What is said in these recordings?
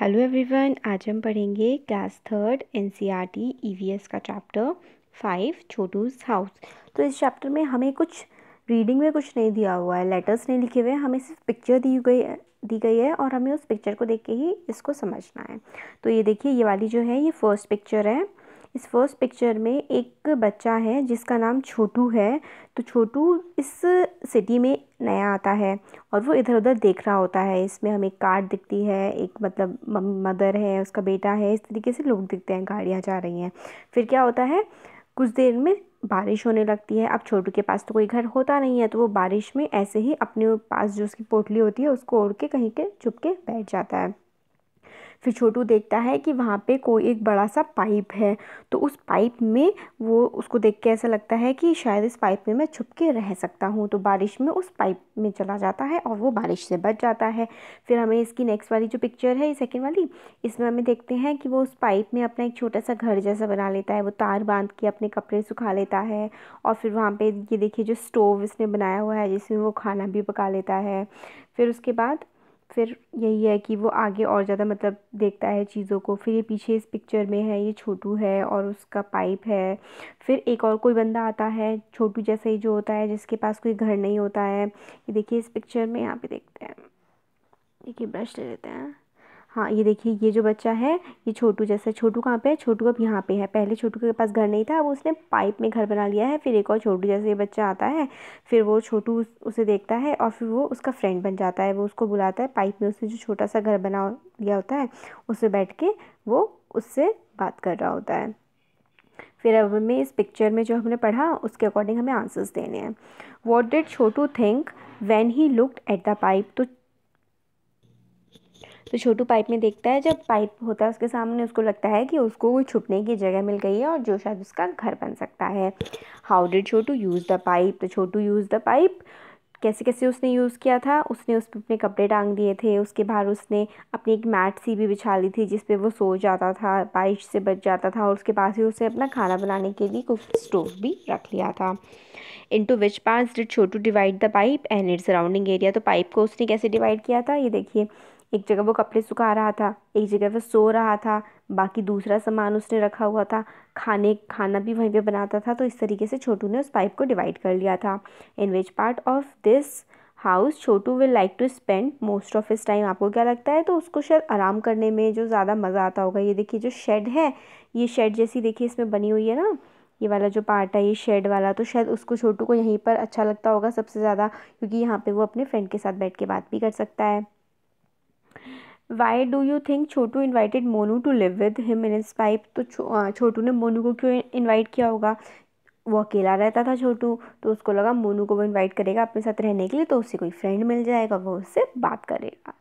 hello everyone आज हम पढ़ेंगे class third N C R T E V S का चैप्टर फाइव छोटूज हाउस तो इस चैप्टर में हमें कुछ रीडिंग में कुछ नहीं दिया हुआ है लेटर्स नहीं लिखे हुए हैं हमें सिर्फ पिक्चर दी गई है दी गई है और हमें उस पिक्चर को देख के ही इसको समझना है तो ये देखिए ये वाली जो है ये फर्स्ट पिक्चर है इस फर्स्ट पिक्चर में एक बच्चा है जिसका नाम छोटू है तो छोटू इस सिटी में नया आता है और वो इधर उधर देख रहा होता है इसमें हमें कार दिखती है एक मतलब मदर है उसका बेटा है इस तरीके से लोग दिखते हैं गाड़ियाँ जा रही हैं फिर क्या होता है कुछ देर में बारिश होने लगती है अब छोटू के पास तो कोई घर होता नहीं है तो वो बारिश में ऐसे ही अपने पास जो उसकी पोटली होती है उसको ओढ़ के कहीं के छुप के बैठ जाता है फिर छोटू देखता है कि वहाँ पे कोई एक बड़ा सा पाइप है तो उस पाइप में वो उसको देख के ऐसा लगता है कि शायद इस पाइप में मैं छुप के रह सकता हूँ तो बारिश में उस पाइप में चला जाता है और वो बारिश से बच जाता है फिर हमें इसकी नेक्स्ट वाली जो पिक्चर है सेकेंड वाली इसमें हमें देखते हैं कि वो उस पाइप में अपना एक छोटा सा घर जैसा बना लेता है वो तार बांध के अपने कपड़े सुखा लेता है और फिर वहाँ पर ये देखिए जो स्टोव इसने बनाया हुआ है जिसमें वो खाना भी पका लेता है फिर उसके बाद फिर यही है कि वो आगे और ज़्यादा मतलब देखता है चीज़ों को फिर ये पीछे इस पिक्चर में है ये छोटू है और उसका पाइप है फिर एक और कोई बंदा आता है छोटू जैसा ही जो होता है जिसके पास कोई घर नहीं होता है ये देखिए इस पिक्चर में यहाँ पे देखते हैं देखिए ब्रश ले लेते हैं हाँ ये देखिए ये जो बच्चा है ये छोटू जैसा छोटू कहाँ पे है छोटू अब यहाँ पे है पहले छोटू के पास घर नहीं था अब उसने पाइप में घर बना लिया है फिर एक और छोटू जैसे ये बच्चा आता है फिर वो छोटू उसे देखता है और फिर वो उसका फ्रेंड बन जाता है वो उसको बुलाता है पाइप में उसने जो छोटा सा घर बना लिया होता है उससे बैठ के वो उससे बात कर रहा होता है फिर अब हमें इस पिक्चर में जो हमने पढ़ा उसके अकॉर्डिंग हमें आंसर्स देने हैं what did Chhotu think when he looked at the pipe तो तो छोटू पाइप में देखता है जब पाइप होता है उसके सामने उसको लगता है कि उसको कोई छुपने की जगह मिल गई है और जो शायद उसका घर बन सकता है how did Chhotu use the pipe तो छोटू यूज़ द पाइप कैसे कैसे उसने यूज़ किया था उसने उस पर अपने कपड़े टांग दिए थे उसके बाहर उसने अपनी एक मैट सी भी बिछा ली थी जिस पे वो सो जाता था बारिश से बच जाता था और उसके पास ही उसने अपना खाना बनाने के लिए कुक स्टोव भी रख लिया था into which part did Chhotu divide the pipe and it surrounding area तो पाइप को उसने कैसे डिवाइड किया था ये देखिए एक जगह वो कपड़े सुखा रहा था एक जगह वो सो रहा था बाकी दूसरा सामान उसने रखा हुआ था खाने खाना भी वहीं पे बनाता था तो इस तरीके से छोटू ने उस पाइप को डिवाइड कर लिया था in which part of this house Chhotu will like to spend most of his time आपको क्या लगता है तो उसको शायद आराम करने में जो ज़्यादा मज़ा आता होगा ये देखिए जो शेड है ये शेड जैसी देखिए इसमें बनी हुई है ना ये वाला जो पार्ट है ये शेड वाला तो शायद उसको छोटू को यहीं पर अच्छा लगता होगा सबसे ज़्यादा क्योंकि यहाँ पे वो अपने फ्रेंड के साथ बैठ के बात भी कर सकता है why do you think Chhotu invited Monu to live with him in his pipe तो छोटू ने मोनू को क्यों इन्वाइट किया होगा वो अकेला रहता था छोटू तो उसको लगा मोनू को वो इन्वाइट करेगा अपने साथ रहने के लिए तो उससे कोई फ्रेंड मिल जाएगा वो उससे बात करेगा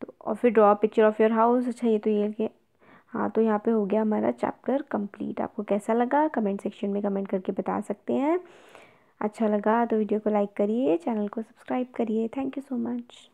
तो और फिर draw picture of your house अच्छा ये तो ये कि हाँ तो यहाँ पे हो गया हमारा चैप्टर कंप्लीट आपको कैसा लगा कमेंट सेक्शन में कमेंट करके बता सकते हैं अच्छा लगा तो वीडियो को लाइक करिए चैनल को सब्सक्राइब करिए थैंक यू सो मच